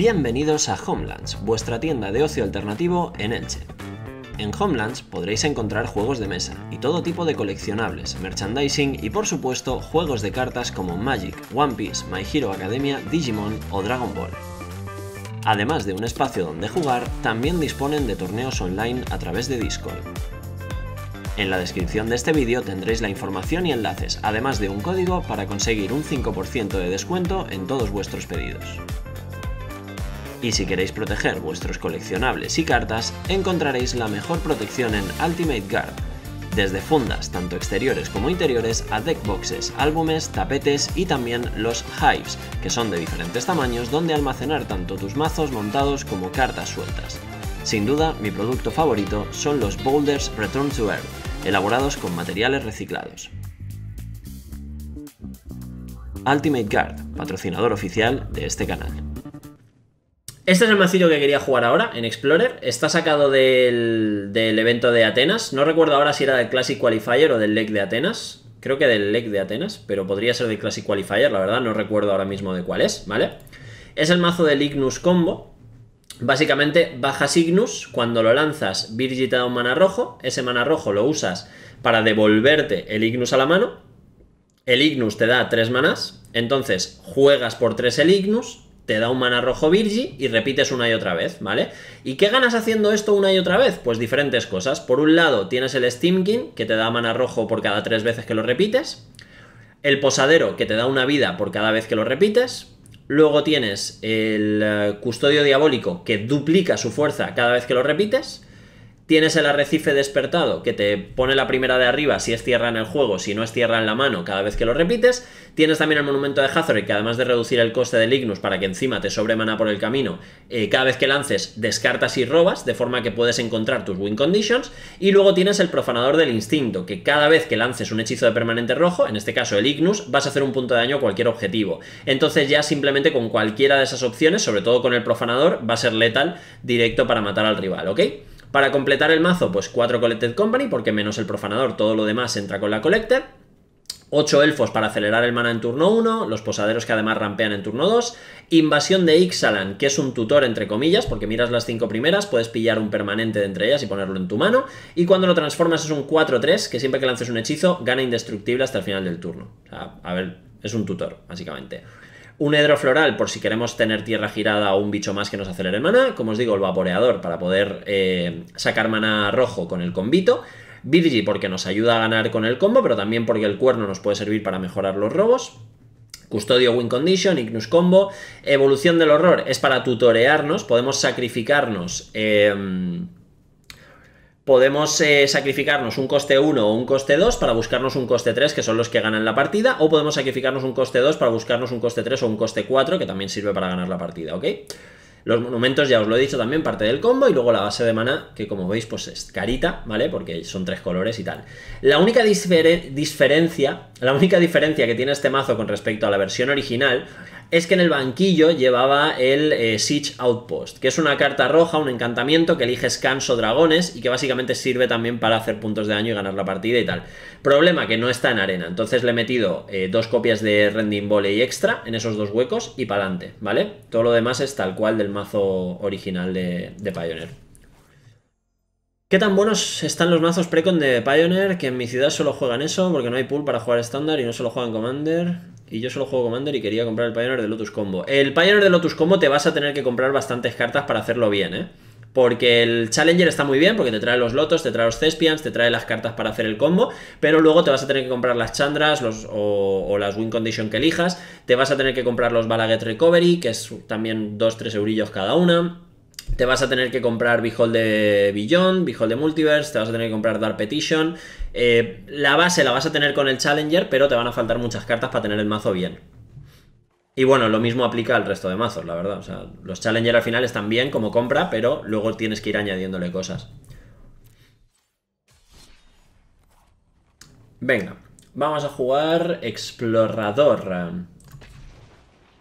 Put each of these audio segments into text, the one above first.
Bienvenidos a Homelands, vuestra tienda de ocio alternativo en Elche. En Homelands podréis encontrar juegos de mesa y todo tipo de coleccionables, merchandising y por supuesto juegos de cartas como Magic, One Piece, My Hero Academia, Digimon o Dragon Ball. Además de un espacio donde jugar, también disponen de torneos online a través de Discord. En la descripción de este vídeo tendréis la información y enlaces, además de un código para conseguir un 5% de descuento en todos vuestros pedidos. Y si queréis proteger vuestros coleccionables y cartas, encontraréis la mejor protección en Ultimate Guard, desde fundas tanto exteriores como interiores a deckboxes, álbumes, tapetes y también los hives, que son de diferentes tamaños donde almacenar tanto tus mazos montados como cartas sueltas. Sin duda, mi producto favorito son los Boulders Return to Earth, elaborados con materiales reciclados. Ultimate Guard, patrocinador oficial de este canal. Este es el macillo que quería jugar ahora en Explorer. Está sacado del, evento de Atenas. No recuerdo ahora si era del Classic Qualifier o del Leg de Atenas. Creo que del Leg de Atenas, pero podría ser del Classic Qualifier, la verdad. No recuerdo ahora mismo de cuál es, ¿vale? Es el mazo del Ignus Combo. Básicamente, bajas Ignus. Cuando lo lanzas, Virgita da un mana rojo. Ese mana rojo lo usas para devolverte el Ignus a la mano. El Ignus te da tres manas, Entonces, juegas por tres el Ignus te da un mana rojo Virgi y repites una y otra vez, ¿vale? ¿Y qué ganas haciendo esto una y otra vez? Pues diferentes cosas. Por un lado, tienes el Steamkin, que te da mana rojo por cada tres veces que lo repites. El Posadero, que te da una vida por cada vez que lo repites. Luego tienes el eh, Custodio Diabólico, que duplica su fuerza cada vez que lo repites. Tienes el arrecife despertado, que te pone la primera de arriba si es tierra en el juego, si no es tierra en la mano cada vez que lo repites. Tienes también el monumento de Hathor, que además de reducir el coste del Ignus para que encima te sobremana por el camino, eh, cada vez que lances descartas y robas, de forma que puedes encontrar tus win conditions. Y luego tienes el profanador del instinto, que cada vez que lances un hechizo de permanente rojo, en este caso el Ignus, vas a hacer un punto de daño a cualquier objetivo. Entonces ya simplemente con cualquiera de esas opciones, sobre todo con el profanador, va a ser letal directo para matar al rival, ¿ok? Para completar el mazo, pues 4 Collected Company, porque menos el profanador, todo lo demás entra con la Collector. 8 elfos para acelerar el mana en turno 1, los posaderos que además rampean en turno 2, invasión de Ixalan, que es un tutor entre comillas, porque miras las 5 primeras, puedes pillar un permanente de entre ellas y ponerlo en tu mano, y cuando lo transformas es un 4-3, que siempre que lances un hechizo gana indestructible hasta el final del turno. O sea, a ver, es un tutor, básicamente un hedro floral por si queremos tener tierra girada o un bicho más que nos acelere mana, como os digo, el vaporeador para poder eh, sacar mana rojo con el combito, Virgi porque nos ayuda a ganar con el combo, pero también porque el cuerno nos puede servir para mejorar los robos, Custodio Win Condition, Ignus Combo, Evolución del Horror es para tutorearnos, podemos sacrificarnos... Em, podemos eh, sacrificarnos un coste 1 o un coste 2 para buscarnos un coste 3, que son los que ganan la partida, o podemos sacrificarnos un coste 2 para buscarnos un coste 3 o un coste 4, que también sirve para ganar la partida, ¿ok? Los monumentos, ya os lo he dicho también, parte del combo, y luego la base de mana que como veis, pues es carita, ¿vale? Porque son tres colores y tal. La única diferencia, la única diferencia que tiene este mazo con respecto a la versión original es que en el banquillo llevaba el eh, Siege Outpost, que es una carta roja, un encantamiento que scans o dragones y que básicamente sirve también para hacer puntos de daño y ganar la partida y tal. Problema, que no está en arena, entonces le he metido eh, dos copias de Rending y extra en esos dos huecos y para adelante, ¿vale? Todo lo demás es tal cual del mazo original de, de Pioneer. ¿Qué tan buenos están los mazos Precon de Pioneer? Que en mi ciudad solo juegan eso porque no hay pool para jugar estándar y no solo juegan Commander. Y yo solo juego Commander y quería comprar el Pioneer de Lotus Combo. El Pioneer de Lotus Combo te vas a tener que comprar bastantes cartas para hacerlo bien, ¿eh? Porque el Challenger está muy bien, porque te trae los lotos, te trae los Cespians, te trae las cartas para hacer el combo, pero luego te vas a tener que comprar las Chandras o, las Win Condition que elijas, te vas a tener que comprar los Balaguet Recovery, que es también 2-3 eurillos cada una te vas a tener que comprar Behold de Beyond, Behold de Multiverse, te vas a tener que comprar Dark Petition. Eh, la base la vas a tener con el Challenger, pero te van a faltar muchas cartas para tener el mazo bien. Y bueno, lo mismo aplica al resto de mazos, la verdad. O sea, los Challenger al final están bien como compra, pero luego tienes que ir añadiéndole cosas. Venga, vamos a jugar Explorador eh,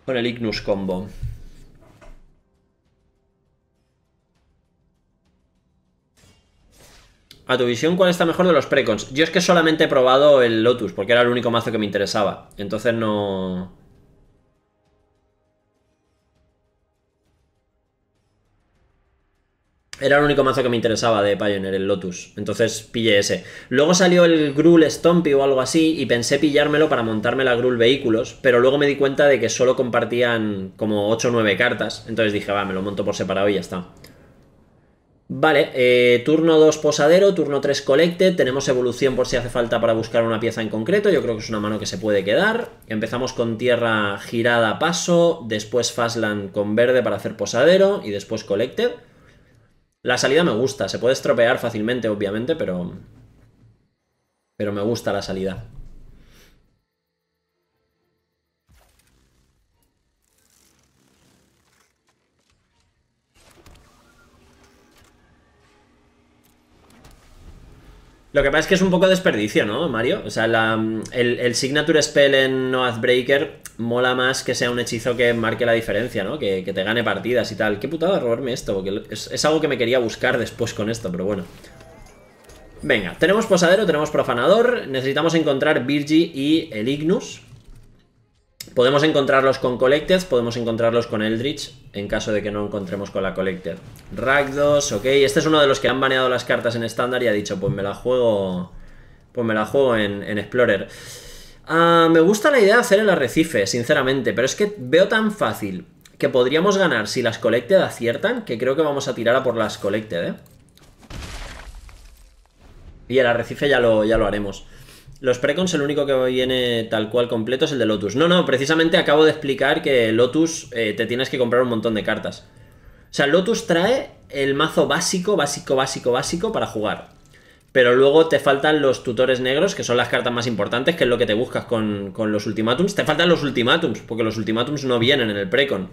con el Ignus Combo. A tu visión, ¿cuál está mejor de los precons? Yo es que solamente he probado el Lotus, porque era el único mazo que me interesaba. Entonces no... Era el único mazo que me interesaba de Pioneer, el Lotus. Entonces pillé ese. Luego salió el Gruul Stompy o algo así y pensé pillármelo para montarme la Gruul Vehículos, pero luego me di cuenta de que solo compartían como 8 o 9 cartas. Entonces dije, va, me lo monto por separado y ya está. Vale, eh, turno 2 posadero, turno 3 collected, tenemos evolución por si hace falta para buscar una pieza en concreto, yo creo que es una mano que se puede quedar. Empezamos con tierra girada paso, después fastland con verde para hacer posadero y después collected, La salida me gusta, se puede estropear fácilmente obviamente, pero... Pero me gusta la salida. Lo que pasa es que es un poco desperdicio, ¿no, Mario? O sea, mm, el, Signature Spell en Noaz Breaker mola más que sea un hechizo que marque la diferencia, ¿no? Que, te gane partidas y tal. Qué putada robarme esto, porque es, es, algo que me quería buscar después con esto, pero bueno. Venga, tenemos posadero, tenemos profanador, necesitamos encontrar Virgi y el Ignus, Podemos encontrarlos con Collected, podemos encontrarlos con Eldritch, en caso de que no encontremos con la Collected. Ragdos, ok. Este es uno de los que han baneado las cartas en estándar y ha dicho, pues me la juego. Pues me la juego en, Explorer. Ah, me gusta la idea de hacer el arrecife, sinceramente, pero es que veo tan fácil que podríamos ganar si las Collected aciertan, que creo que vamos a tirar a por las Collected, ¿eh? Y el arrecife ya ya lo haremos. Los precons, el único que viene tal cual completo es el de Lotus. No, no, precisamente acabo de explicar que Lotus eh, te tienes que comprar un montón de cartas. O sea, Lotus trae el mazo básico, básico, básico, básico para jugar. Pero luego te faltan los tutores negros, que son las cartas más importantes, que es lo que te buscas con, los ultimátums. Te faltan los ultimátums, porque los ultimátums no vienen en el precon.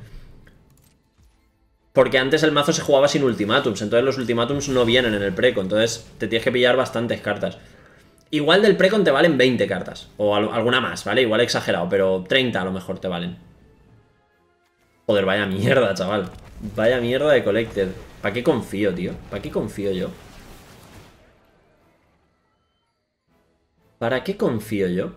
Porque antes el mazo se jugaba sin ultimátums, entonces los ultimátums no vienen en el precon, entonces te tienes que pillar bastantes cartas. Igual del Precon te valen 20 cartas. O alguna más, ¿vale? Igual exagerado, pero 30 a lo mejor te valen. Joder, vaya mierda, chaval. Vaya mierda de collector, ¿Para qué confío, tío? ¿Para qué confío yo? ¿Para qué confío yo?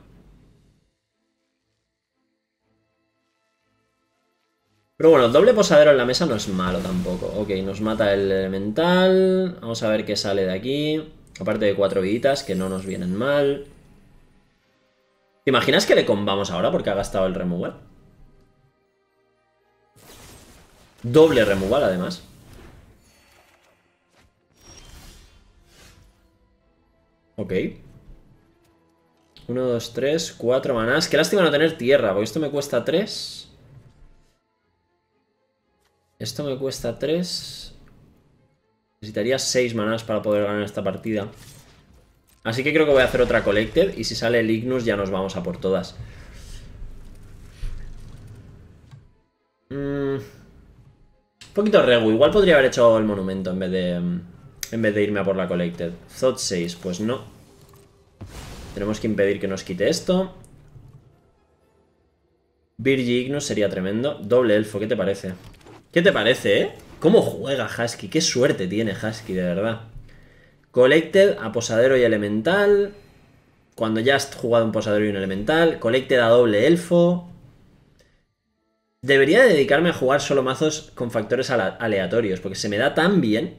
Pero bueno, el doble posadero en la mesa no es malo tampoco. Ok, nos mata el elemental. Vamos a ver qué sale de aquí. Aparte de cuatro viditas que no nos vienen mal. ¿Te imaginas que le combamos ahora porque ha gastado el removal? Doble removal, además. Ok. Uno, dos, tres, cuatro manás. Qué lástima no tener tierra, porque esto me cuesta 3. Esto me cuesta 3. Necesitaría 6 manás para poder ganar esta partida. Así que creo que voy a hacer otra Collected y si sale el Ignus ya nos vamos a por todas. Mm. Un poquito regu. Igual podría haber hecho el monumento en vez de, mm, en vez de irme a por la Collected. Zod 6, pues no. Tenemos que impedir que nos quite esto. Virgi Ignus sería tremendo. Doble elfo, ¿qué te parece? ¿Qué te parece, eh? ¿Cómo juega Husky? Qué suerte tiene Husky, de verdad. Collected a posadero y elemental. Cuando ya has jugado un posadero y un elemental. Collected a doble elfo. Debería dedicarme a jugar solo mazos con factores aleatorios, porque se me da tan bien.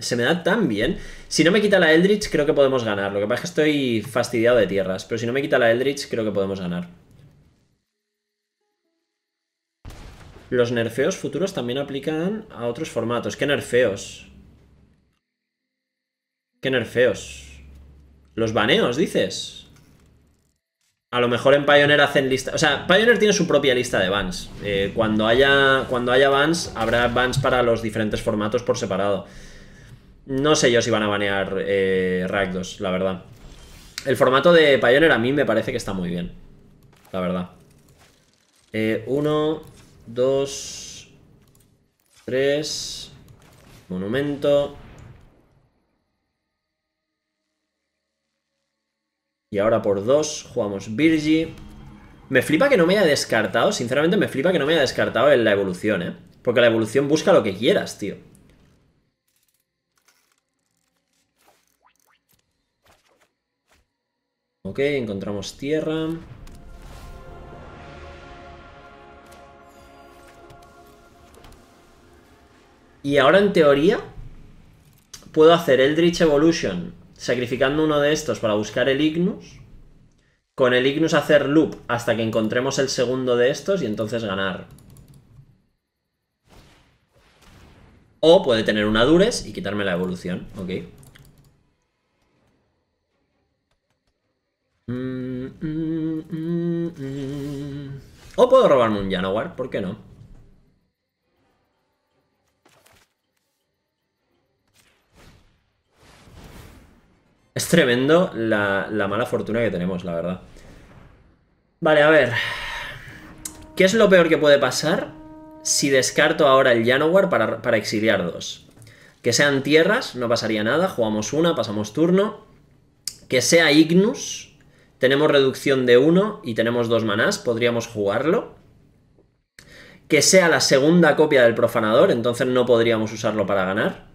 Se me da tan bien. Si no me quita la Eldritch, creo que podemos ganar. Lo que pasa es que estoy fastidiado de tierras, pero si no me quita la Eldritch, creo que podemos ganar. Los nerfeos futuros también aplican a otros formatos. ¿Qué nerfeos? ¿Qué nerfeos? Los baneos, dices. A lo mejor en Pioneer hacen lista... O sea, Pioneer tiene su propia lista de bans. Eh, cuando, haya, cuando haya bans, habrá bans para los diferentes formatos por separado. No sé yo si van a banear eh, ragdos, la verdad. El formato de Pioneer a mí me parece que está muy bien. La verdad. Eh, uno, Dos... Tres... monumento. Y ahora por dos jugamos Virgi. Me flipa que no me haya descartado, sinceramente me flipa que no me haya descartado en la evolución, ¿eh? Porque la evolución busca lo que quieras, tío. Ok, encontramos tierra. Y ahora en teoría puedo hacer Eldritch Evolution sacrificando uno de estos para buscar el Ignus. Con el Ignus hacer loop hasta que encontremos el segundo de estos y entonces ganar. O puede tener una Dures y quitarme la evolución, ok. Mm, mm, mm, o puedo robarme un Janowar, ¿por qué no? Es tremendo la, mala fortuna que tenemos, la verdad. Vale, a ver. ¿Qué es lo peor que puede pasar si descarto ahora el Janowar para, exiliar dos? Que sean tierras, no pasaría nada, jugamos una, pasamos turno. Que sea Ignus, tenemos reducción de uno y tenemos dos manás, podríamos jugarlo. Que sea la segunda copia del profanador, entonces no podríamos usarlo para ganar.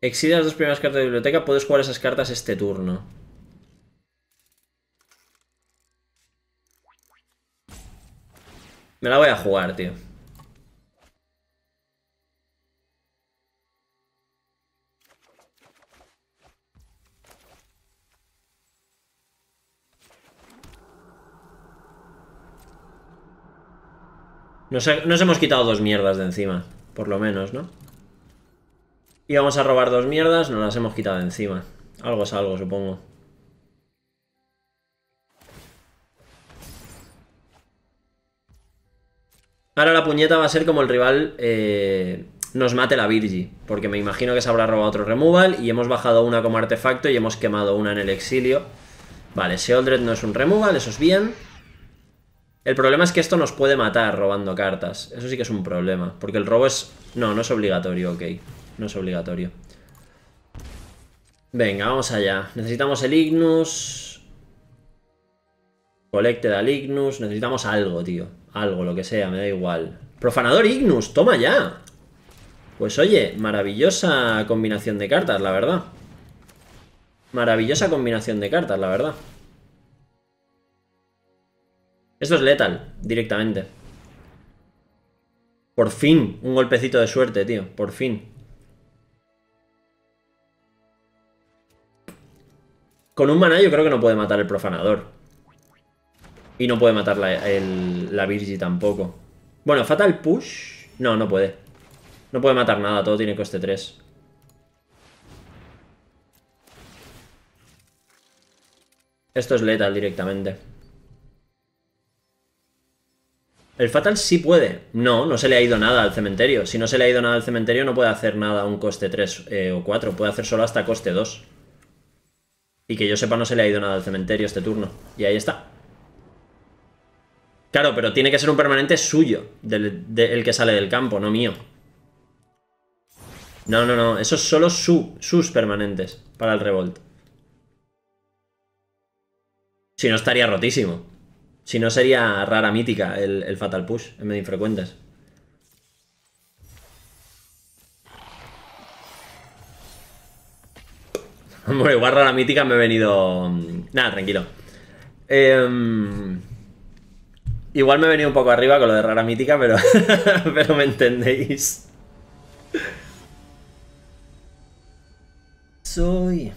Exidas las dos primeras cartas de biblioteca, puedes jugar esas cartas este turno. Me la voy a jugar, tío. nos hemos quitado dos mierdas de encima, por lo menos, ¿no? vamos a robar dos mierdas, nos las hemos quitado encima. Algo es algo, supongo. Ahora la puñeta va a ser como el rival eh, nos mate la Virgi, porque me imagino que se habrá robado otro removal y hemos bajado una como artefacto y hemos quemado una en el exilio. Vale, Sheldred no es un removal, eso es bien. El problema es que esto nos puede matar robando cartas. Eso sí que es un problema, porque el robo es... No, no es obligatorio, ok. No es obligatorio. Venga, vamos allá. Necesitamos el Ignus. colecte al Ignus. Necesitamos algo, tío. Algo, lo que sea, me da igual. Profanador Ignus, toma ya. Pues oye, maravillosa combinación de cartas, la verdad. Maravillosa combinación de cartas, la verdad. Esto es letal, directamente. Por fin, un golpecito de suerte, tío. Por fin. Con un mana yo creo que no puede matar el profanador. Y no puede matar la, el, la Virgi tampoco. Bueno, Fatal Push... No, no puede. No puede matar nada, todo tiene coste 3. Esto es letal directamente. El Fatal sí puede. No, no se le ha ido nada al cementerio. Si no se le ha ido nada al cementerio, no puede hacer nada a un coste 3 eh, o 4. Puede hacer solo hasta coste 2. Y que yo sepa no se le ha ido nada al cementerio este turno. Y ahí está. Claro, pero tiene que ser un permanente suyo, del, el que sale del campo, no mío. No, no, no, eso es solo sus permanentes para el Revolt. Si no, estaría rotísimo. Si no, sería rara mítica el, el Fatal Push en medio infrecuentes. Bueno, guarda la mítica, me he venido. Mm, nada, tranquilo. Em, igual me he venido un poco arriba con lo de rara mítica, pero, pero me entendéis. Soy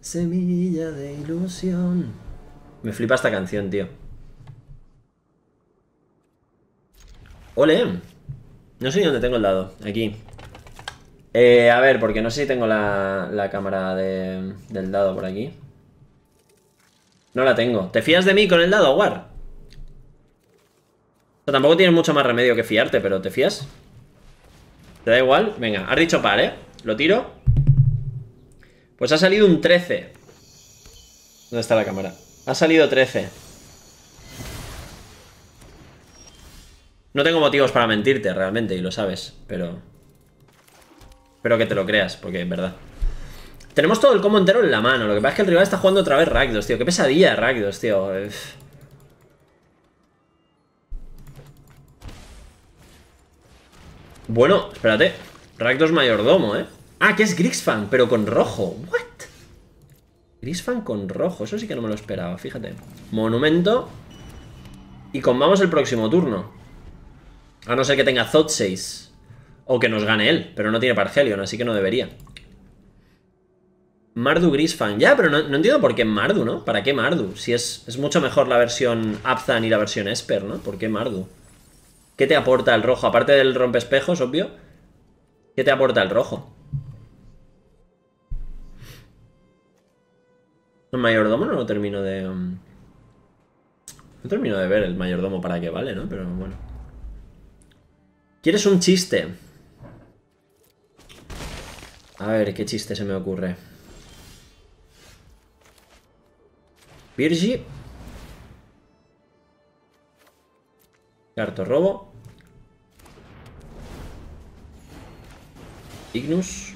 semilla de ilusión. Me flipa esta canción, tío. Ole. No sé dónde tengo el dado. Aquí. Eh, a ver, porque no sé si tengo la, cámara del dado por aquí. No la tengo. ¿Te fías de mí con el dado, War? O sea, tampoco tienes mucho más remedio que fiarte, pero ¿te fías? ¿Te da igual? Venga, has dicho par, ¿eh? Lo tiro. Pues ha salido un 13. ¿Dónde está la cámara? Ha salido 13. No tengo motivos para mentirte, realmente, y lo sabes, pero... Espero que te lo creas, porque es verdad. Tenemos todo el combo entero en la mano. Lo que pasa es que el rival está jugando otra vez Rakdos, tío. Qué pesadilla Rakdos, tío. Bueno, espérate. Rakdos mayordomo, ¿eh? Ah, que es grixfan pero con rojo. ¿What? grixfan con rojo, eso sí que no me lo esperaba, fíjate. Monumento. Y con el próximo turno. A no ser que tenga Zot 6. O que nos gane él, pero no tiene Pargelion, así que no debería. Mardu Grisfan. Ya, pero no, entiendo por qué Mardu, ¿no? ¿Para qué Mardu? Si es, es mucho mejor la versión Abzan y la versión Esper, ¿no? ¿Por qué Mardu? ¿Qué te aporta el rojo? Aparte del espejos obvio. ¿Qué te aporta el rojo? ¿El mayordomo no lo termino de... Um, no termino de ver el mayordomo para qué vale, ¿no? Pero bueno. ¿Quieres un chiste? A ver, ¿qué chiste se me ocurre? Virgi. Carto robo. Ignus.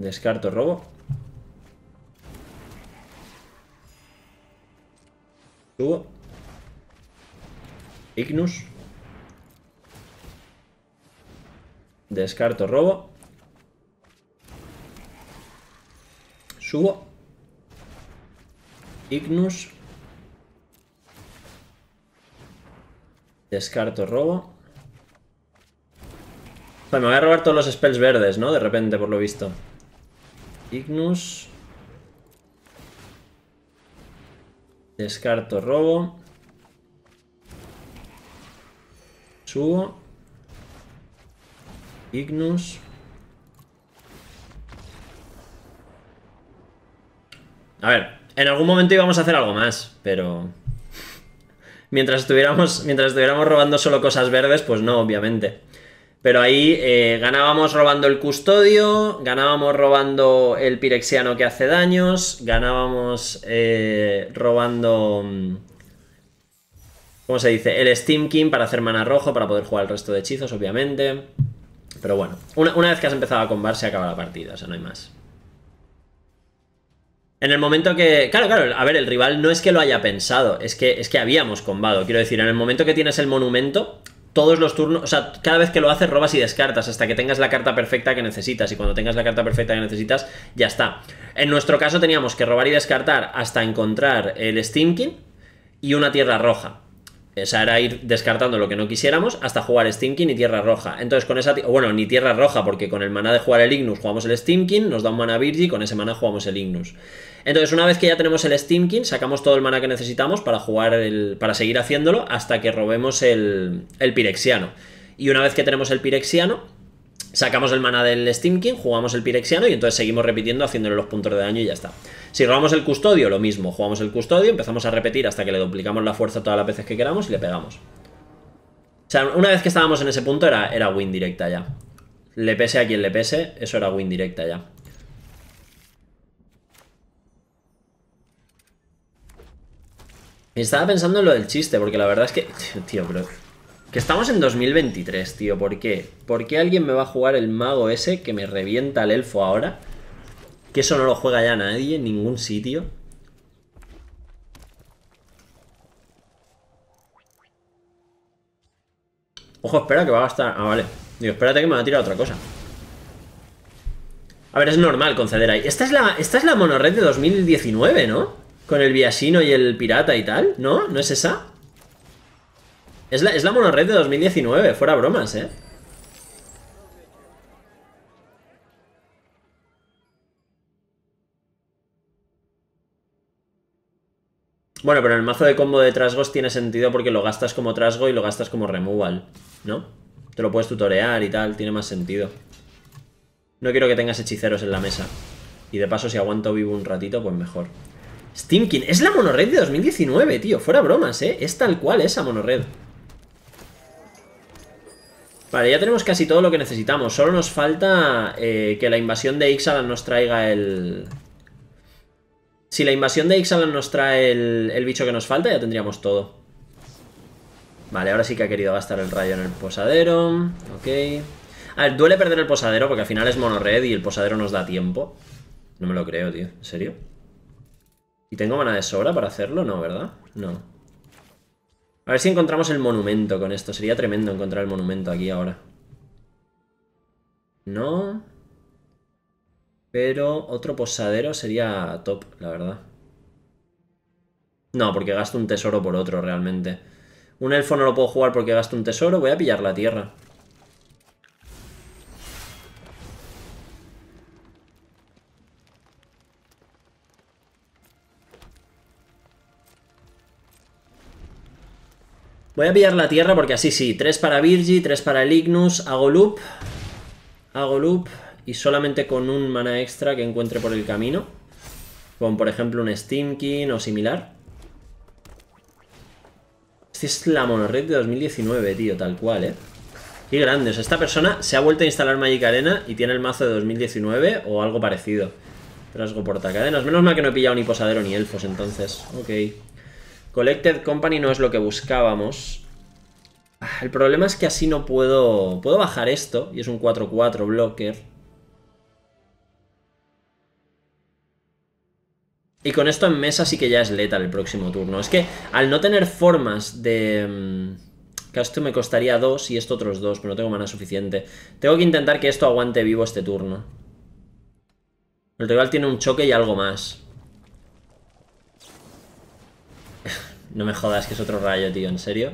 Descarto robo. Subo. Ignus. Descarto robo. Subo. Ignus. Descarto robo. bueno me voy a robar todos los spells verdes, ¿no? De repente, por lo visto. Ignus. Descarto robo. Subo. Ignus. A ver, en algún momento íbamos a hacer algo más, pero... mientras, estuviéramos, mientras estuviéramos robando solo cosas verdes, pues no, obviamente. Pero ahí eh, ganábamos robando el custodio, ganábamos robando el pirexiano que hace daños, ganábamos eh, robando... Mm, ¿Cómo se dice? El Steam King para hacer mana rojo, para poder jugar el resto de hechizos, obviamente. Pero bueno, una, vez que has empezado a combar se acaba la partida, o sea, no hay más. En el momento que. Claro, claro, a ver, el rival no es que lo haya pensado, es que, es que habíamos combado. Quiero decir, en el momento que tienes el monumento, todos los turnos. O sea, cada vez que lo haces, robas y descartas hasta que tengas la carta perfecta que necesitas. Y cuando tengas la carta perfecta que necesitas, ya está. En nuestro caso, teníamos que robar y descartar hasta encontrar el Steamkin y una tierra roja. O sea, era ir descartando lo que no quisiéramos hasta jugar Stinking y Tierra Roja. Entonces, con esa. Bueno, ni Tierra Roja, porque con el maná de jugar el Ignus jugamos el King nos da un mana Virgi, con ese mana jugamos el Ignus. Entonces, una vez que ya tenemos el King sacamos todo el mana que necesitamos para jugar el. para seguir haciéndolo hasta que robemos el, el Pirexiano. Y una vez que tenemos el Pirexiano, Sacamos el mana del Steam King, jugamos el Pirexiano y entonces seguimos repitiendo haciéndole los puntos de daño y ya está. Si robamos el custodio, lo mismo, jugamos el custodio, empezamos a repetir hasta que le duplicamos la fuerza todas las veces que queramos y le pegamos. O sea, una vez que estábamos en ese punto era, era win directa ya. Le pese a quien le pese, eso era win directa ya. Me estaba pensando en lo del chiste, porque la verdad es que... Tío, pero que estamos en 2023, tío. ¿Por qué? ¿Por qué alguien me va a jugar el mago ese que me revienta el elfo ahora? Que eso no lo juega ya nadie en ningún sitio. Ojo, espera que va a gastar... Ah, vale. Digo, espérate que me va a tirar otra cosa. A ver, es normal conceder ahí. Esta es la, esta es la monorred de 2019, ¿no? Con el Viasino y el Pirata y tal. ¿No? ¿No es esa? Es la, es la de 2019, fuera bromas, ¿eh? Bueno, pero el mazo de combo de trasgos tiene sentido porque lo gastas como trasgo y lo gastas como removal, ¿no? Te lo puedes tutorear y tal, tiene más sentido. No quiero que tengas hechiceros en la mesa. Y de paso, si aguanto vivo un ratito, pues mejor. Steamkin, es la monorred de 2019, tío. Fuera bromas, ¿eh? Es tal cual esa monorred. Vale, ya tenemos casi todo lo que necesitamos. Solo nos falta eh, que la invasión de Ixalan nos traiga el... Si la invasión de Ixalan nos trae el, el bicho que nos falta, ya tendríamos todo. Vale, ahora sí que ha querido gastar el rayo en el posadero. Ok. A ver, duele perder el posadero porque al final es red y el posadero nos da tiempo. No me lo creo, tío. ¿En serio? ¿Y tengo mana de sobra para hacerlo? No, ¿verdad? No. A ver si encontramos el monumento con esto. Sería tremendo encontrar el monumento aquí ahora. No. Pero otro posadero sería top, la verdad. No, porque gasto un tesoro por otro realmente. Un elfo no lo puedo jugar porque gasto un tesoro. Voy a pillar la tierra. Voy a pillar la tierra porque así sí. Tres para Virgi, tres para el Ignus. Hago loop. Hago loop. Y solamente con un mana extra que encuentre por el camino. Con, por ejemplo, un Steamkin o similar. Esta es la monorred de 2019, tío. Tal cual, ¿eh? Qué grande. O sea, esta persona se ha vuelto a instalar Magic Arena y tiene el mazo de 2019 o algo parecido. Trasgo portacadenas. Menos mal que no he pillado ni posadero ni elfos, entonces. Ok. Collected Company no es lo que buscábamos. Ah, el problema es que así no puedo... Puedo bajar esto, y es un 4-4 blocker. Y con esto en mesa sí que ya es letal el próximo turno. Es que al no tener formas de... Mm, que me costaría 2 y esto otros dos pero no tengo mana suficiente. Tengo que intentar que esto aguante vivo este turno. El rival tiene un choque y algo más. No me jodas que es otro rayo, tío, ¿en serio?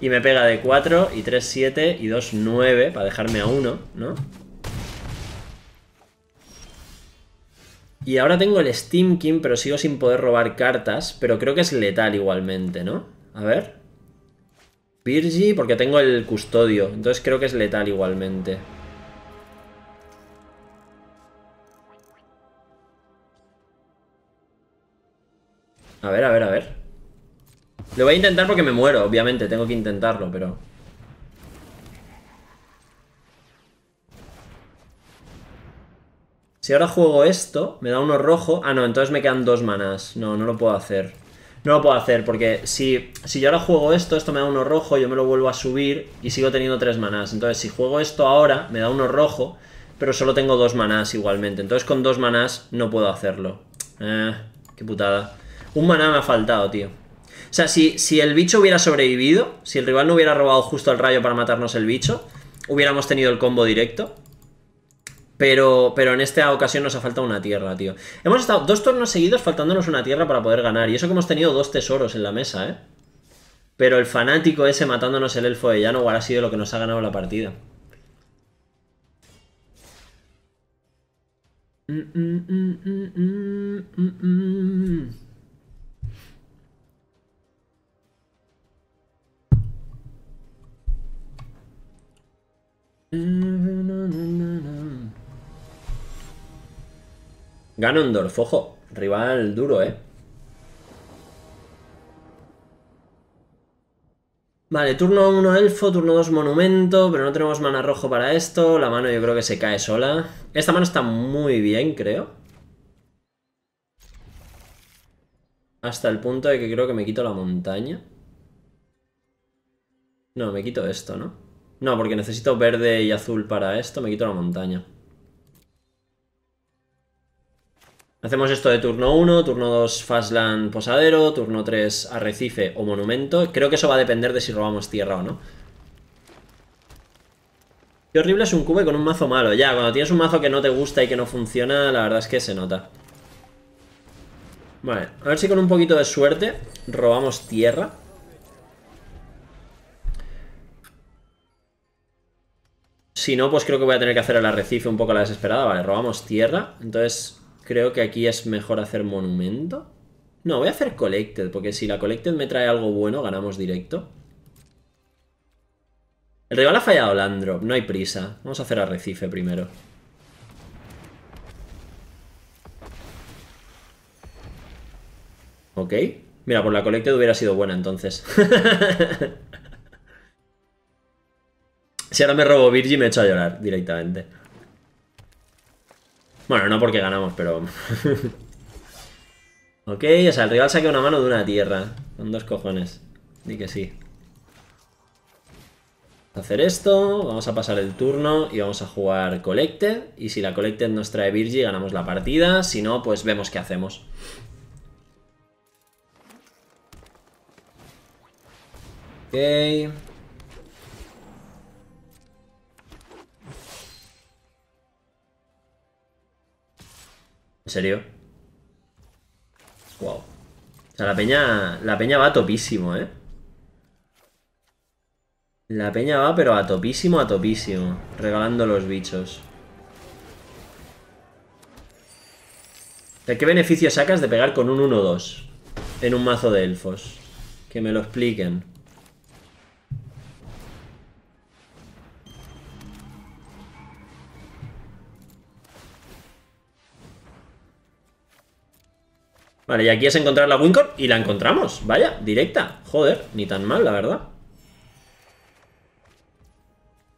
Y me pega de 4 y 3, 7 y 2, 9 para dejarme a 1, ¿no? Y ahora tengo el Steam King, pero sigo sin poder robar cartas, pero creo que es letal igualmente, ¿no? A ver. Virgi, porque tengo el custodio, entonces creo que es letal igualmente. A ver, a ver, a ver. Lo voy a intentar porque me muero, obviamente. Tengo que intentarlo, pero... Si ahora juego esto, me da uno rojo. Ah, no, entonces me quedan dos manás No, no lo puedo hacer. No lo puedo hacer, porque si, si yo ahora juego esto, esto me da uno rojo, yo me lo vuelvo a subir y sigo teniendo tres manás. Entonces, si juego esto ahora, me da uno rojo, pero solo tengo dos manás igualmente. Entonces, con dos manás no puedo hacerlo. Eh, qué putada. Un maná me ha faltado, tío. O sea, si, si el bicho hubiera sobrevivido, si el rival no hubiera robado justo el rayo para matarnos el bicho, hubiéramos tenido el combo directo. Pero, pero en esta ocasión nos ha faltado una tierra, tío. Hemos estado dos turnos seguidos faltándonos una tierra para poder ganar. Y eso que hemos tenido dos tesoros en la mesa, ¿eh? Pero el fanático ese matándonos el elfo de Llano ha sido lo que nos ha ganado la partida. Mm, mm, mm, Ganondorf, ojo. Rival duro, ¿eh? Vale, turno 1 elfo, turno 2 monumento, pero no tenemos mana rojo para esto. La mano yo creo que se cae sola. Esta mano está muy bien, creo. Hasta el punto de que creo que me quito la montaña. No, me quito esto, ¿no? No, porque necesito verde y azul para esto. Me quito la montaña. Hacemos esto de turno 1, turno 2 Fastland Posadero, turno 3 Arrecife o Monumento. Creo que eso va a depender de si robamos tierra o no. Qué horrible es un cube con un mazo malo. Ya, cuando tienes un mazo que no te gusta y que no funciona, la verdad es que se nota. Vale, a ver si con un poquito de suerte robamos tierra. Si no, pues creo que voy a tener que hacer el arrecife un poco a la desesperada. Vale, robamos tierra. Entonces creo que aquí es mejor hacer monumento. No, voy a hacer collected, porque si la collected me trae algo bueno, ganamos directo. El rival ha fallado Landrop, no hay prisa. Vamos a hacer arrecife primero. Ok. Mira, por la collected hubiera sido buena entonces. Si ahora me robo Virgi me echo a llorar directamente. Bueno, no porque ganamos, pero... ok, o sea, el rival saque una mano de una tierra. Con dos cojones. Di que sí. a Hacer esto, vamos a pasar el turno y vamos a jugar Collected. Y si la Collected nos trae Virgi, ganamos la partida. Si no, pues vemos qué hacemos. Ok... ¿En serio? Wow. O sea, la peña, la peña va a topísimo, ¿eh? La peña va, pero a topísimo, a topísimo. Regalando los bichos. ¿De qué beneficio sacas de pegar con un 1-2 en un mazo de elfos? Que me lo expliquen. Vale, y aquí es encontrar la wincon y la encontramos. Vaya, directa. Joder, ni tan mal, la verdad.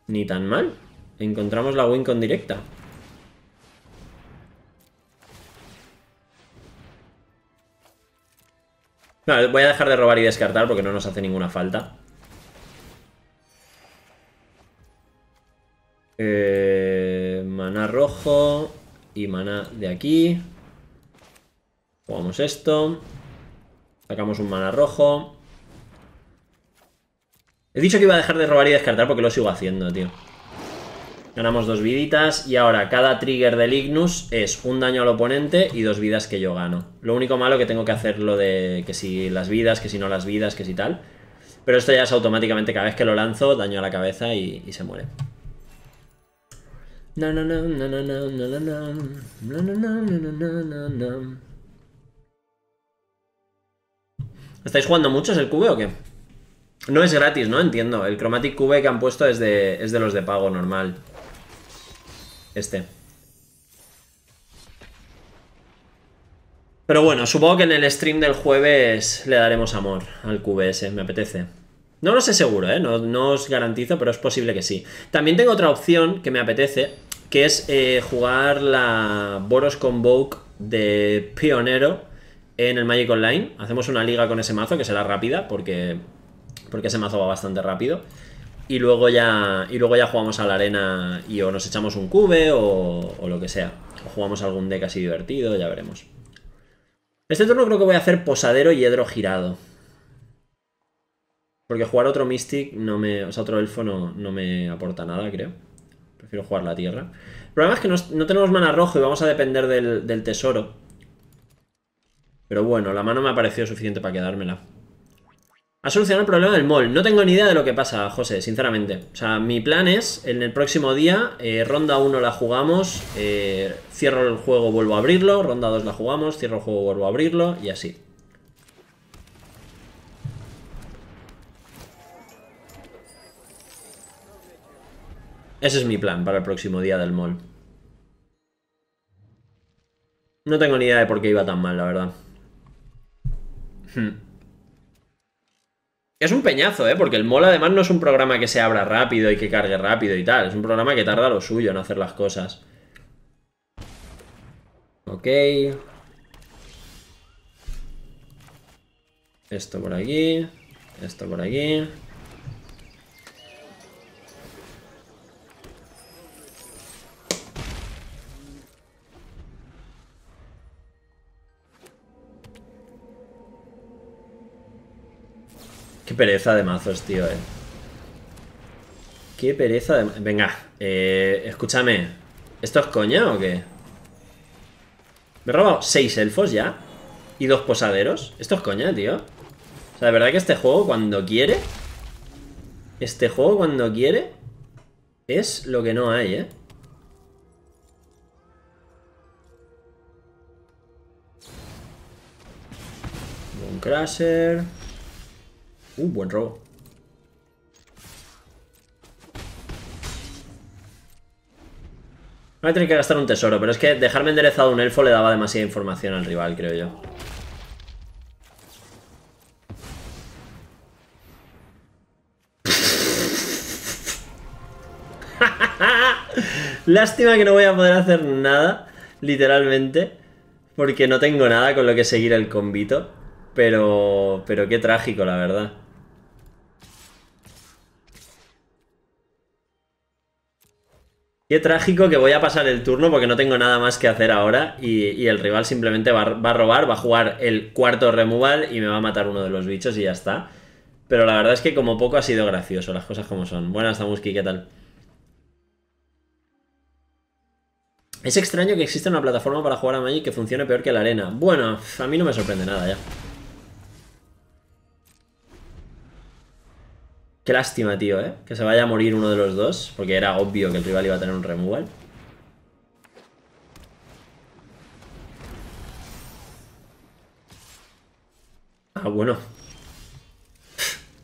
Ni tan mal. Encontramos la Wincon directa. Vale, voy a dejar de robar y descartar porque no nos hace ninguna falta. Eh, maná rojo y maná de aquí. Jugamos esto. Sacamos un mana rojo. He dicho que iba a dejar de robar y descartar porque lo sigo haciendo, tío. Ganamos dos viditas y ahora cada trigger del Ignus es un daño al oponente y dos vidas que yo gano. Lo único malo que tengo que hacer lo de que si las vidas, que si no las vidas, que si tal. Pero esto ya es automáticamente cada vez que lo lanzo, daño a la cabeza y, se muere. no. ¿Estáis jugando mucho el cube o qué? No es gratis, ¿no? Entiendo. El Chromatic Cube que han puesto es de, es de los de pago normal. Este. Pero bueno, supongo que en el stream del jueves le daremos amor al QBS, me apetece. No lo sé seguro, ¿eh? No, os garantizo, pero es posible que sí. También tengo otra opción que me apetece, que es eh, jugar la Boros Convoke de Pionero en el Magic Online. Hacemos una liga con ese mazo, que será rápida, porque, porque ese mazo va bastante rápido. Y luego ya, y luego ya jugamos a la arena y o nos echamos un cube o, lo que sea. O jugamos algún deck así divertido, ya veremos. Este turno creo que voy a hacer posadero y hedro girado. Porque jugar otro Mystic no me. O sea, otro elfo no, me aporta nada, creo. Prefiero jugar la tierra. El problema es que no, tenemos mana rojo y vamos a depender del, del tesoro. Pero bueno, la mano me ha parecido suficiente para quedármela. Ha solucionado el problema del mall. No tengo ni idea de lo que pasa, José, sinceramente. O sea, mi plan es, en el próximo día, eh, ronda 1 la jugamos, eh, cierro el juego, vuelvo a abrirlo, ronda 2 la jugamos, cierro el juego, vuelvo a abrirlo, y así. Ese es mi plan para el próximo día del mall. No tengo ni idea de por qué iba tan mal, la verdad. Hmm. Es un peñazo, ¿eh? Porque el MOL además no es un programa que se abra rápido y que cargue rápido y tal. Es un programa que tarda lo suyo en hacer las cosas. Ok. Esto por aquí. Esto por aquí. Qué pereza de mazos, tío, eh. Qué pereza de... Venga, eh, escúchame. ¿Esto es coña o qué? Me he robado seis elfos ya y dos posaderos. Esto es coña, tío. O sea, de verdad que este juego cuando quiere... Este juego cuando quiere... Es lo que no hay, ¿eh? Un crasher... Uh, buen robo. Voy a tener que gastar un tesoro, pero es que dejarme enderezado un elfo le daba demasiada información al rival, creo yo. Lástima que no voy a poder hacer nada, literalmente, porque no tengo nada con lo que seguir el combito. Pero, pero qué trágico, la verdad. Qué trágico que voy a pasar el turno porque no tengo nada más que hacer ahora y, el rival simplemente va, a robar, va a jugar el cuarto removal y me va a matar uno de los bichos y ya está. Pero la verdad es que como poco ha sido gracioso, las cosas como son. Buenas, Tamuski, ¿qué tal? Es extraño que exista una plataforma para jugar a Magic que funcione peor que la arena. Bueno, a mí no me sorprende nada ya. Qué lástima, tío, ¿eh? Que se vaya a morir uno de los dos, porque era obvio que el rival iba a tener un removal. Ah, bueno.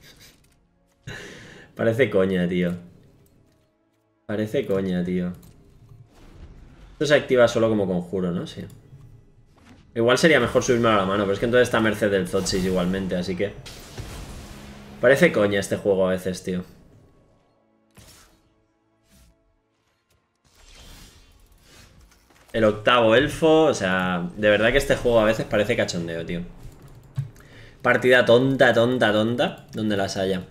Parece coña, tío. Parece coña, tío. Esto se activa solo como conjuro, ¿no? Sí. Igual sería mejor subirme a la mano, pero es que entonces está merced del Zotsis igualmente, así que... Parece coña este juego a veces, tío. El octavo elfo, o sea, de verdad que este juego a veces parece cachondeo, tío. Partida tonta, tonta, tonta, donde las haya.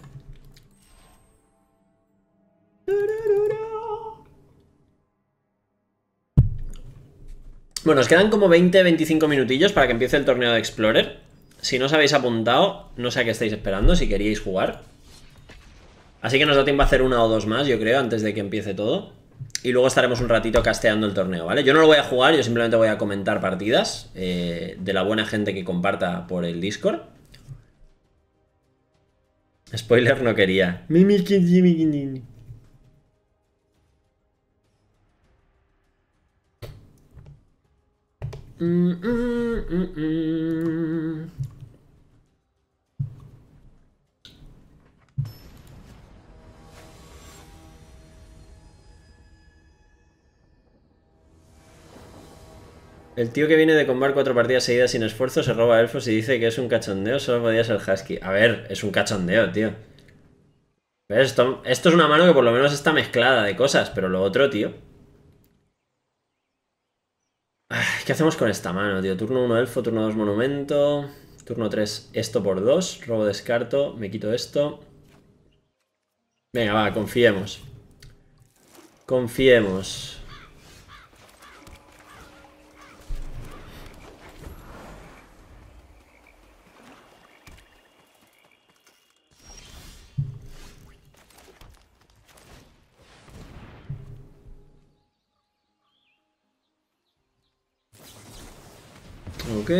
Bueno, nos quedan como 20-25 minutillos para que empiece el torneo de Explorer. Si no os habéis apuntado, no sé a qué estáis esperando si queríais jugar. Así que nos da tiempo a hacer una o dos más, yo creo, antes de que empiece todo. Y luego estaremos un ratito casteando el torneo, ¿vale? Yo no lo voy a jugar, yo simplemente voy a comentar partidas eh, de la buena gente que comparta por el Discord. Spoiler no quería. Mm, mm, mm, mm. El tío que viene de combar cuatro partidas seguidas sin esfuerzo se roba elfos y dice que es un cachondeo, solo podías ser Husky. A ver, es un cachondeo, tío. Esto, esto es una mano que por lo menos está mezclada de cosas, pero lo otro, tío. ¿Qué hacemos con esta mano, tío? Turno 1 elfo, turno 2 monumento, turno 3 esto por 2, robo descarto, me quito esto. Venga, va, confiemos. Confiemos. ok.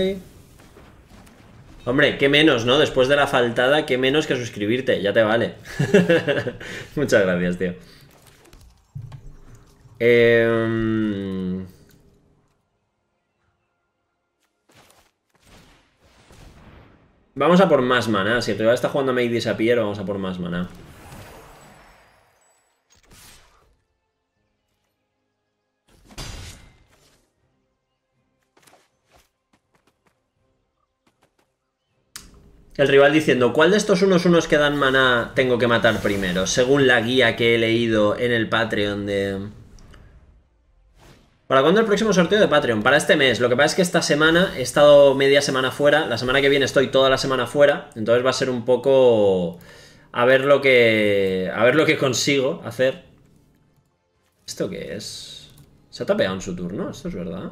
Hombre, qué menos, ¿no? Después de la faltada, qué menos que suscribirte, ya te vale. Muchas gracias, tío. Em, vamos a por más maná. Si el rival está jugando a Make Disappear, vamos a por más maná. el rival diciendo, ¿cuál de estos unos unos que dan maná tengo que matar primero? Según la guía que he leído en el Patreon de... ¿Para cuándo el próximo sorteo de Patreon? Para este mes. Lo que pasa es que esta semana he estado media semana fuera. La semana que viene estoy toda la semana fuera. Entonces va a ser un poco... A ver lo que... A ver lo que consigo hacer. ¿Esto qué es? Se ha tapeado en su turno. Esto es verdad.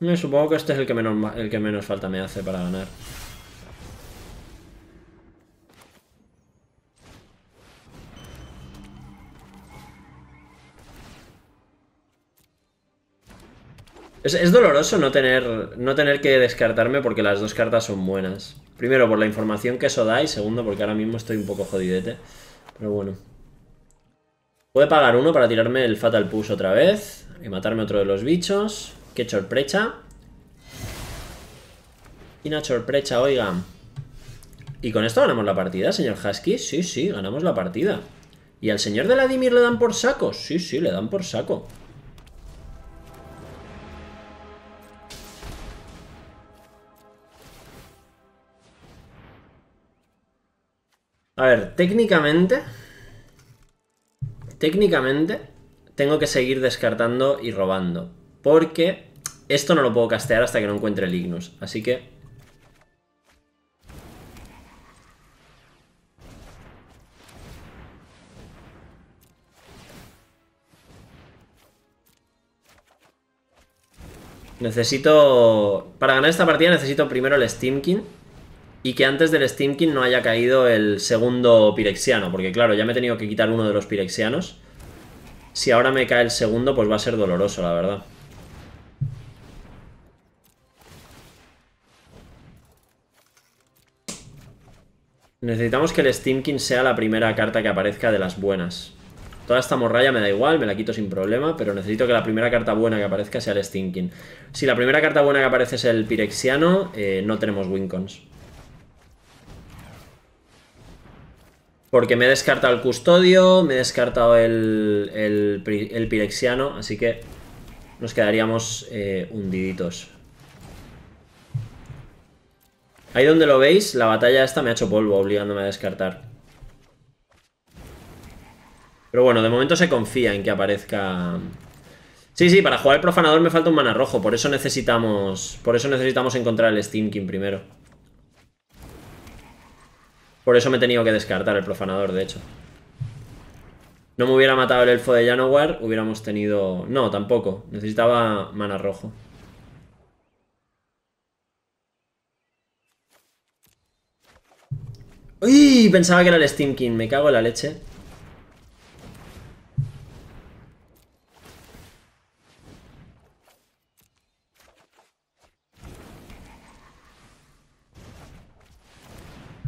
Me supongo que este es el que menos, el que menos falta me hace para ganar. Es, doloroso no tener, no tener que descartarme porque las dos cartas son buenas. Primero, por la información que eso da y segundo, porque ahora mismo estoy un poco jodidete. Pero bueno. Puede pagar uno para tirarme el Fatal Push otra vez y matarme otro de los bichos. Qué chorprecha Y una chorprecha, oigan. ¿Y con esto ganamos la partida, señor Husky? Sí, sí, ganamos la partida. ¿Y al señor de Vladimir le dan por saco? Sí, sí, le dan por saco. A ver, técnicamente... Técnicamente tengo que seguir descartando y robando. Porque esto no lo puedo castear hasta que no encuentre el Ignus. Así que... Necesito... Para ganar esta partida necesito primero el Steamkin. Y que antes del Steamkin no haya caído el segundo Pirexiano. Porque claro, ya me he tenido que quitar uno de los Pirexianos. Si ahora me cae el segundo, pues va a ser doloroso, la verdad. Necesitamos que el Steamkin sea la primera carta que aparezca de las buenas. Toda esta morralla me da igual, me la quito sin problema, pero necesito que la primera carta buena que aparezca sea el Stinking. Si la primera carta buena que aparece es el Pirexiano, eh, no tenemos Wincons. Porque me he descartado el custodio, me he descartado el, el, pirexiano, así que nos quedaríamos eh, hundiditos. Ahí donde lo veis, la batalla esta me ha hecho polvo, obligándome a descartar. Pero bueno, de momento se confía en que aparezca... Sí, sí, para jugar el profanador me falta un mana rojo, por eso necesitamos... Por eso necesitamos encontrar el Steam King primero. Por eso me he tenido que descartar el profanador, de hecho. No me hubiera matado el elfo de Janowar, hubiéramos tenido... No, tampoco. Necesitaba mana rojo. ¡Uy! Pensaba que era el Steam King. Me cago en la leche.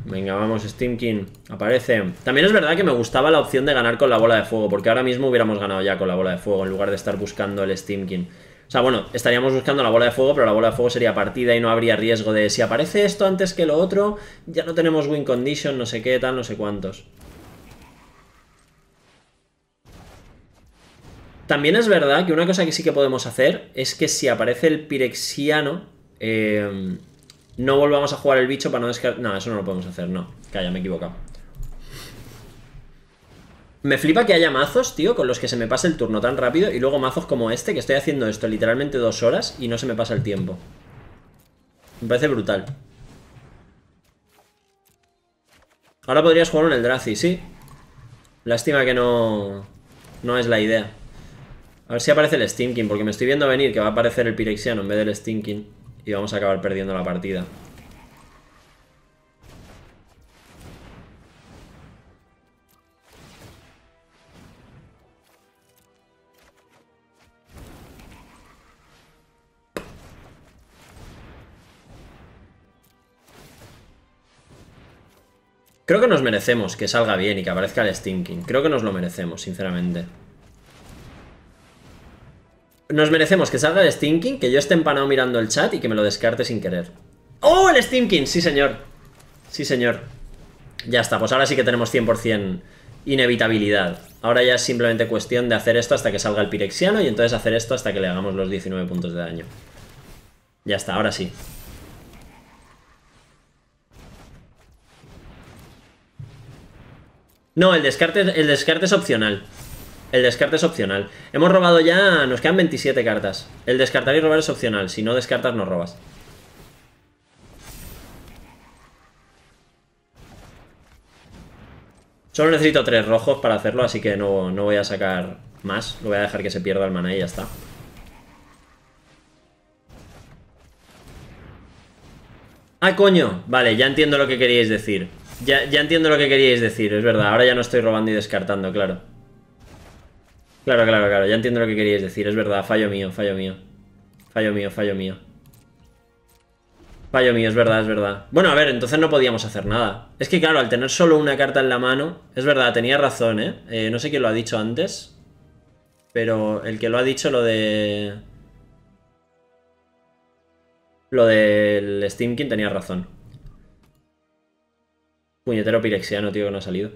Venga, vamos, Steam King. Aparece. También es verdad que me gustaba la opción de ganar con la bola de fuego, porque ahora mismo hubiéramos ganado ya con la bola de fuego, en lugar de estar buscando el Steam King. O sea, bueno, estaríamos buscando la bola de fuego, pero la bola de fuego sería partida y no habría riesgo de si aparece esto antes que lo otro, ya no tenemos win condition, no sé qué, tal, no sé cuántos. También es verdad que una cosa que sí que podemos hacer es que si aparece el pirexiano, eh, no volvamos a jugar el bicho para no descargar. No, eso no lo podemos hacer, no. Calla, me he equivocado. Me flipa que haya mazos, tío, con los que se me pase el turno tan rápido y luego mazos como este, que estoy haciendo esto literalmente dos horas y no se me pasa el tiempo. Me parece brutal. Ahora podrías jugar en el Drazi, sí. Lástima que no... No es la idea. A ver si aparece el Stinking, porque me estoy viendo venir que va a aparecer el Pirexiano en vez del Stinking. Y vamos a acabar perdiendo la partida. Creo que nos merecemos que salga bien y que aparezca el Stinking. Creo que nos lo merecemos, sinceramente. Nos merecemos que salga el Stinking, que yo esté empanado mirando el chat y que me lo descarte sin querer. ¡Oh, el Stinking! Sí, señor. Sí, señor. Ya está, pues ahora sí que tenemos 100% inevitabilidad. Ahora ya es simplemente cuestión de hacer esto hasta que salga el Pirexiano y entonces hacer esto hasta que le hagamos los 19 puntos de daño. Ya está, ahora sí. No, el descarte, el descarte es opcional. El descarte es opcional. Hemos robado ya... Nos quedan 27 cartas. El descartar y robar es opcional. Si no descartas, no robas. Solo necesito tres rojos para hacerlo, así que no, no voy a sacar más. Lo voy a dejar que se pierda el mana y ya está. ¡Ah, coño! Vale, ya entiendo lo que queríais decir. Ya, entiendo lo que queríais decir, es verdad. Ahora ya no estoy robando y descartando, claro. Claro, claro, claro. Ya entiendo lo que queríais decir, es verdad. Fallo mío, fallo mío. Fallo mío, fallo mío. Fallo mío, es verdad, es verdad. Bueno, a ver, entonces no podíamos hacer nada. Es que claro, al tener solo una carta en la mano... Es verdad, tenía razón, ¿eh? eh no sé quién lo ha dicho antes. Pero el que lo ha dicho lo de... Lo del Steam King tenía razón. Puñetero pirexiano, tío, que no ha salido.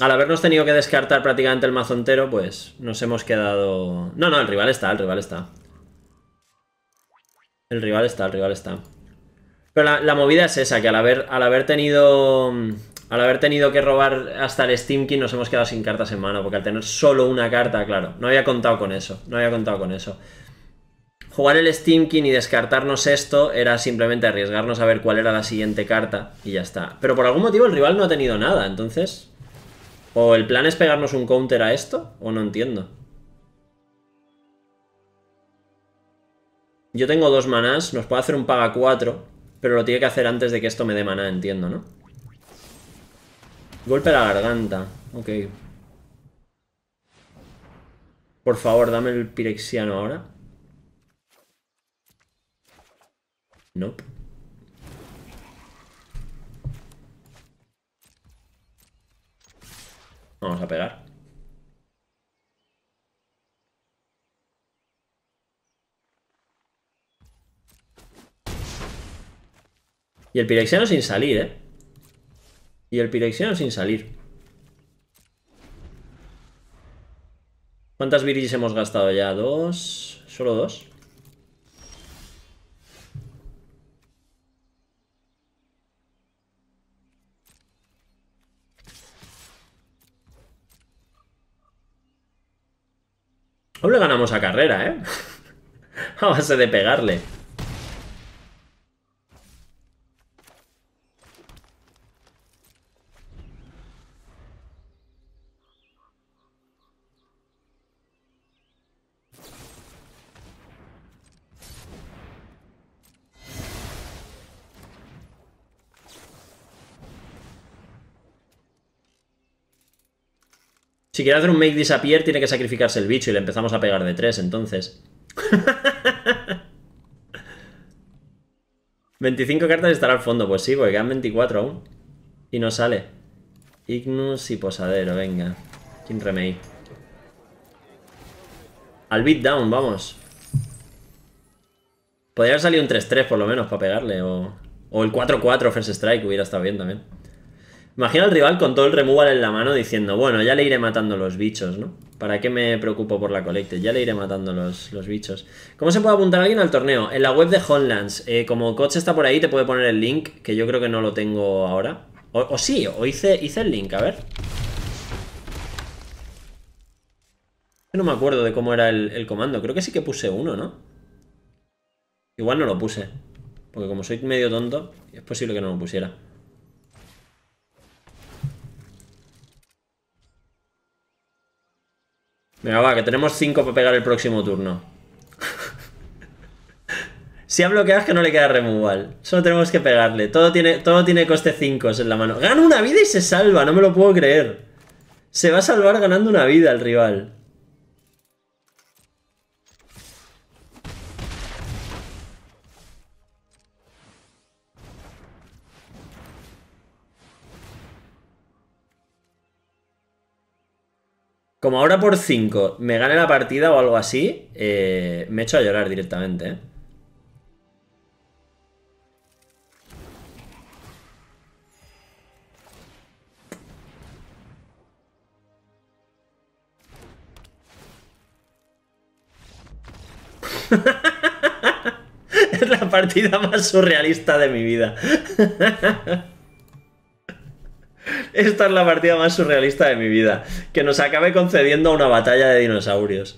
Al habernos tenido que descartar prácticamente el mazo entero, pues nos hemos quedado... No, no, el rival está, el rival está. El rival está, el rival está. Pero la, movida es esa, que al haber, tenido... Al haber tenido que robar hasta el Steam King nos hemos quedado sin cartas en mano, porque al tener solo una carta, claro, no había contado con eso, no había contado con eso. Jugar el Steam King y descartarnos esto era simplemente arriesgarnos a ver cuál era la siguiente carta y ya está. Pero por algún motivo el rival no ha tenido nada, entonces... ¿O el plan es pegarnos un counter a esto? ¿O no entiendo? Yo tengo dos manás, nos puede hacer un paga 4, pero lo tiene que hacer antes de que esto me dé maná, entiendo, ¿no? Golpe a la garganta, ok. Por favor, dame el pirexiano ahora. Nope. Vamos a pegar. Y el pirexiano sin salir, ¿eh? Y el pirexiano sin salir. ¿Cuántas viris hemos gastado ya? ¿Dos? ¿Solo dos? Hoy le ganamos a carrera, ¿eh? a base de pegarle. Si quiere hacer un make disappear, tiene que sacrificarse el bicho y le empezamos a pegar de 3, entonces. 25 cartas estará al fondo, pues sí, porque quedan 24 aún. Y no sale. Ignus y Posadero, venga. King Remey. Al beatdown, vamos. Podría haber salido un 3-3 por lo menos para pegarle, o... O el 4-4 First Strike hubiera estado bien también. Imagina al rival con todo el removal en la mano diciendo, bueno, ya le iré matando los bichos, ¿no? ¿Para qué me preocupo por la colecta? Ya le iré matando los, bichos. ¿Cómo se puede apuntar alguien al torneo? En la web de Hotlands, eh, como Coach está por ahí, te puede poner el link, que yo creo que no lo tengo ahora. O, sí, o hice, hice el link, a ver. No me acuerdo de cómo era el comando. Creo que sí que puse uno, ¿no? Igual no lo puse. Porque como soy medio tonto, es posible que no lo pusiera. Venga, va, que tenemos 5 para pegar el próximo turno. si ha bloqueado es que no le queda removal. Solo tenemos que pegarle. Todo tiene, todo tiene coste 5 en la mano. Gana una vida y se salva, no me lo puedo creer. Se va a salvar ganando una vida el rival. como ahora por 5 me gane la partida o algo así, eh, me echo a llorar directamente, ¿eh? es la partida más surrealista de mi vida. Esta es la partida más surrealista de mi vida. Que nos acabe concediendo una batalla de dinosaurios.